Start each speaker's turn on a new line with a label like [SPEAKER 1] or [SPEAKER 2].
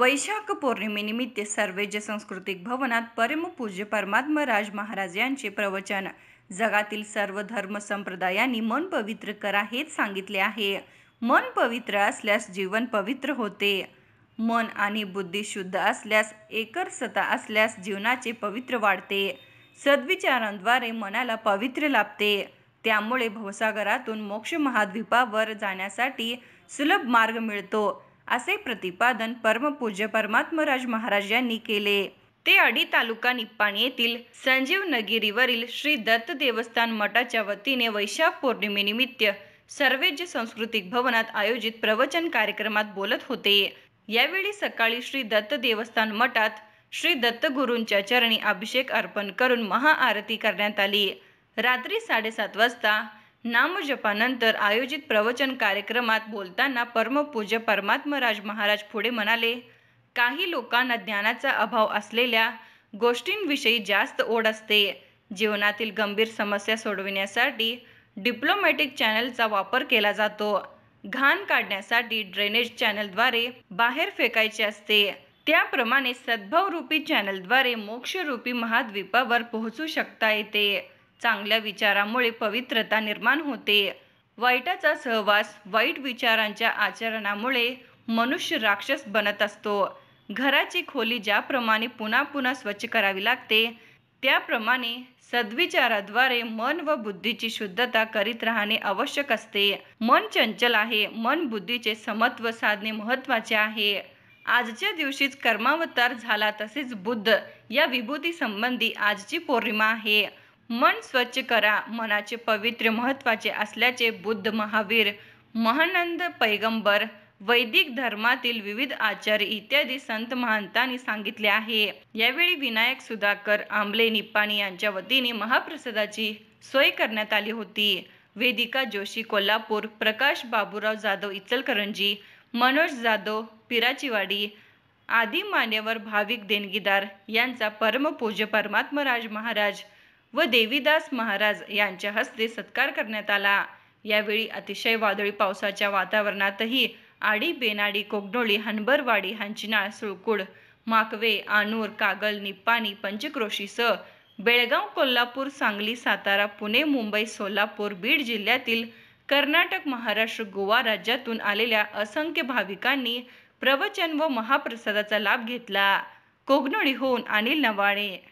[SPEAKER 1] वैशाख पौर्णिमेनिमित्त सर्वेज सांस्कृतिक भवनात परमपूज्य परमात्मराज महाराज यांचे प्रवचन जगातील सर्व धर्म संप्रदायांनी मन पवित्र करा हेच सांगितले आहे मन पवित्र असल्यास जीवन पवित्र होते मन आणि बुद्धी शुद्ध असल्यास एकरसता असल्यास जीवनाचे पवित्र वाढते सद्विचारांद्वारे मनाला पवित्र लाभते त्यामुळे भवसागरातून मोक्ष महाद्वीपावर जाण्यासाठी सुलभ मार्ग मिळतो असे प्रतिपादन परमपूज्य परमात्मराज महाराज यांनी केले ते अडी तालुका निप्पाण येथील संजीव नगिरीवरील श्री दत्त देवस्थान मठाच्या वतीने वैशाख पौर्णिमेनिमित्त सर्वेज सांस्कृतिक भवनात आयोजित प्रवचन कार्यक्रमात बोलत होते यावेळी सकाळी श्री दत्त देवस्थान मठात श्री दत्त दत्तगुरूंच्या चरणी अभिषेक अर्पण करून महाआरती करण्यात आली रात्री साडेसात वाजता नामजपानंतर आयोजित प्रवचन कार्यक्रमात बोलताना परमपूज्य परमात्मराज महाराज पुढे म्हणाले काही लोकांना ज्ञानाचा अभाव असलेल्या गोष्टींविषयी जास्त ओढ असते जीवनातील गंभीर समस्या सोडविण्यासाठी डिप्लोमॅटिक चॅनलचा वापर केला जातो घाण काढण्यासाठी ड्रेनेज चॅनलद्वारे बाहेर फेकायचे असते त्याप्रमाणे सद्भावरूपी चॅनलद्वारे मोक्षरूपी महाद्वीपावर पोहोचू शकता येते चांगल्या विचारामुळे पवित्रता निर्माण होते वाईटाचा सहवास वाईट विचारांच्या आचरणामुळे मनुष्य राक्षस बनत असतो घराची खोली ज्याप्रमाणे पुन्हा पुन्हा स्वच्छ करावी लागते त्याप्रमाणे सद्विचाराद्वारे मन व बुद्धीची शुद्धता करीत राहणे आवश्यक असते मन चंचल आहे मन बुद्धीचे समत्व साधणे महत्त्वाचे आहे आजच्या दिवशीच कर्मावतार झाला तसेच बुद्ध या विभूती संबंधी आजची पौर्णिमा आहे मन स्वच्छ करा मनाचे पवित्र महत्त्वाचे असल्याचे बुद्ध महावीर महानंद पैगंबर वैदिक धर्मातील विविध आचार्य इत्यादी संत महंतांनी सांगितले आहे यावेळी विनायक सुधाकर आंबले निपाणी यांच्या वतीने महाप्रसादाची सोय करण्यात आली होती वेदिका जोशी कोल्हापूर प्रकाश बाबूराव जाधव इचलकरंजी मनोज जाधव पिराचीवाडी आदी मान्यवर भाविक देणगीदार यांचा परमपूज्य परमात्मराज महाराज व देवीदास महाराज यांच्या हस्ते सत्कार करण्यात आला यावेळी अतिशय वादळी पावसाच्या वातावरणातही आडी बेनाडी कोगडोळी हनबरवाडी हंचिनाळ सुळकुड माकवे आनूर कागल निपाणी पंचक्रोशीसह बेळगाव कोल्हापूर सांगली सातारा पुणे मुंबई सोलापूर बीड जिल्ह्यातील कर्नाटक महाराष्ट्र गोवा राज्यातून आलेल्या असंख्य भाविकांनी प्रवचन व महाप्रसादाचा लाभ घेतला होऊन अनिल नवाळे